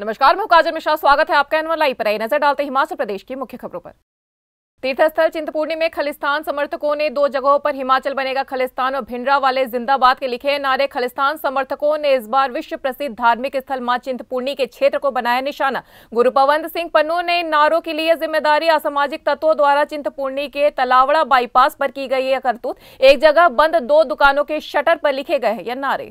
नमस्कार मैं काजल मिश्रा स्वागत है आपका एनवर लाइव पर आई नजर डालते हिमाचल प्रदेश की मुख्य खबरों पर तीर्थस्थल चिंतपूर्णी में खलिस्तान समर्थकों ने दो जगहों पर हिमाचल बनेगा खलिस्तान और भिंडरा वाले जिंदाबाद के लिखे नारे खलिस्तान समर्थकों ने इस बार विश्व प्रसिद्ध धार्मिक स्थल मां चिंतपूर्णी के क्षेत्र को बनाया निशाना गुरु पवन सिंह पन्नू ने नारों के लिए जिम्मेदारी असामाजिक तत्वों द्वारा चिंतपूर्णी के तलावड़ा बाईपास पर की गई यह करतूत एक जगह बंद दो दुकानों के शटर पर लिखे गए यह नारे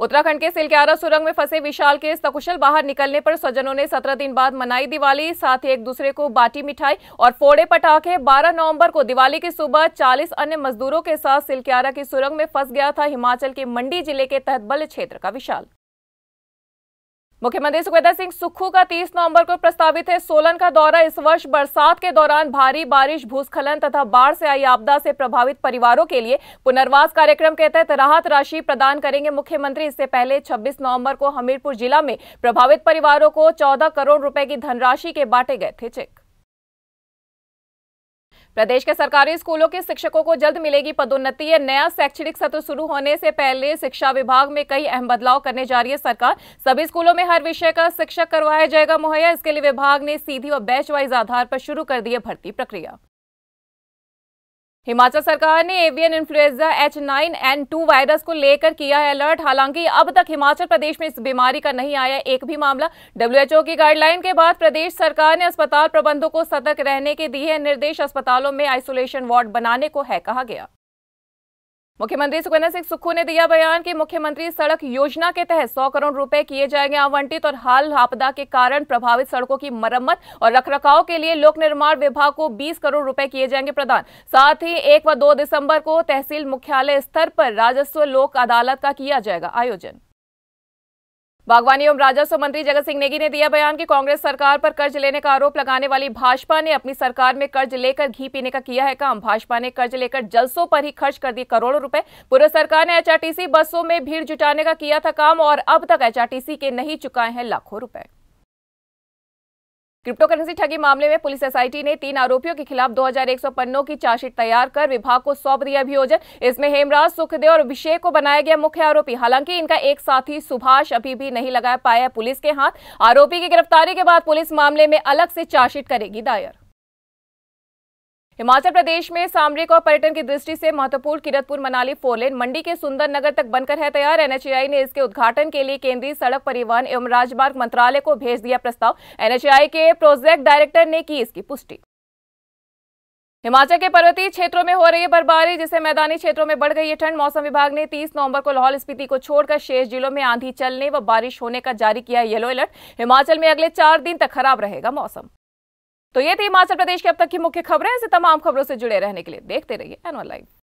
उत्तराखंड के सिलक्यारा सुरंग में फंसे विशाल के सकुशल बाहर निकलने पर स्वजनों ने सत्रह दिन बाद मनाई दिवाली साथ ही एक दूसरे को बाटी मिठाई और फोड़े पटाखे 12 नवंबर को दिवाली की सुबह 40 अन्य मजदूरों के साथ सिलक्यारा की सुरंग में फंस गया था हिमाचल के मंडी जिले के तहतबल क्षेत्र का विशाल मुख्यमंत्री सुखविंदर सिंह सुखू का 30 नवंबर को प्रस्तावित है सोलन का दौरा इस वर्ष बरसात के दौरान भारी बारिश भूस्खलन तथा बाढ़ से आई आपदा से प्रभावित परिवारों के लिए पुनर्वास कार्यक्रम के तहत राहत राशि प्रदान करेंगे मुख्यमंत्री इससे पहले 26 नवंबर को हमीरपुर जिला में प्रभावित परिवारों को 14 करोड़ रुपए की धनराशि के बांटे गए थे चेक प्रदेश के सरकारी स्कूलों के शिक्षकों को जल्द मिलेगी पदोन्नति नया शैक्षणिक सत्र शुरू होने से पहले शिक्षा विभाग में कई अहम बदलाव करने जा रही है सरकार सभी स्कूलों में हर विषय का शिक्षक करवाया जाएगा मुहैया इसके लिए विभाग ने सीधी और बैच वाइज आधार पर शुरू कर दी है भर्ती प्रक्रिया हिमाचल सरकार ने avian influenza H nine N two virus को लेकर किया है अलर्ट हालांकि अब तक हिमाचल प्रदेश में इस बीमारी का नहीं आया एक भी मामला डब्ल्यूएचओ की गाइडलाइन के बाद प्रदेश सरकार ने अस्पताल प्रबंधों को सतर्क रहने के दिए निर्देश अस्पतालों में आइसोलेशन वार्ड बनाने को है कहा गया मुख्यमंत्री सुखविंदर सिंह सुक्खू ने दिया बयान कि मुख्यमंत्री सड़क योजना के तहत 100 करोड़ रुपए किए जाएंगे आवंटित और हाल आपदा के कारण प्रभावित सड़कों की मरम्मत और रखरखाव के लिए लोक निर्माण विभाग को 20 करोड़ रुपए किए जाएंगे प्रदान साथ ही एक व दो दिसंबर को तहसील मुख्यालय स्तर पर राजस्व लोक अदालत का किया जाएगा आयोजन बागवानी एवं राजस्व मंत्री जगत सिंह नेगी ने दिया बयान कि कांग्रेस सरकार पर कर्ज लेने का आरोप लगाने वाली भाजपा ने अपनी सरकार में कर्ज लेकर घी पीने का किया है काम भाजपा ने कर्ज लेकर जलसों पर ही खर्च कर दिए करोड़ों रुपए पूर्व सरकार ने एचआरटीसी बसों में भीड़ जुटाने का किया था काम और अब तक एचआरटीसी के नहीं चुकाए हैं लाखों रूपये क्रिप्टो करेंसी ठगी मामले में पुलिस एसआईटी ने तीन आरोपियों के खिलाफ 2100 पन्नों की चार्जशीट तैयार कर विभाग को सौंप दिया अभियोजन इसमें हेमराज सुखदेव और अभिषेक को बनाया गया मुख्य आरोपी हालांकि इनका एक साथी सुभाष अभी भी नहीं लगा पाया पुलिस के हाथ आरोपी की गिरफ्तारी के बाद पुलिस मामले में अलग से चार्जशीट करेगी दायर हिमाचल प्रदेश में सामरिक और पर्यटन की दृष्टि से महत्वपूर्ण किरतपुर मनाली फोरलेन मंडी के सुंदर नगर तक बनकर है तैयार एनएचएआई ने इसके उद्घाटन के लिए केंद्रीय सड़क परिवहन एवं राजमार्ग मंत्रालय को भेज दिया प्रस्ताव एनएचएआई के प्रोजेक्ट डायरेक्टर ने की इसकी पुष्टि हिमाचल के पर्वतीय क्षेत्रों में हो रही है बर्फबारी जिससे मैदानी क्षेत्रों में बढ़ गई है ठंड मौसम विभाग ने 30 नवंबर को लाहौल स्पीति को छोड़कर शेष जिलों में आंधी चलने व बारिश होने का जारी किया येलो अलर्ट हिमाचल में अगले चार दिन तक खराब रहेगा मौसम तो ये थी हिमाचल प्रदेश की अब तक की मुख्य खबरें ऐसे तमाम खबरों से जुड़े रहने के लिए देखते रहिए एनवन लाइव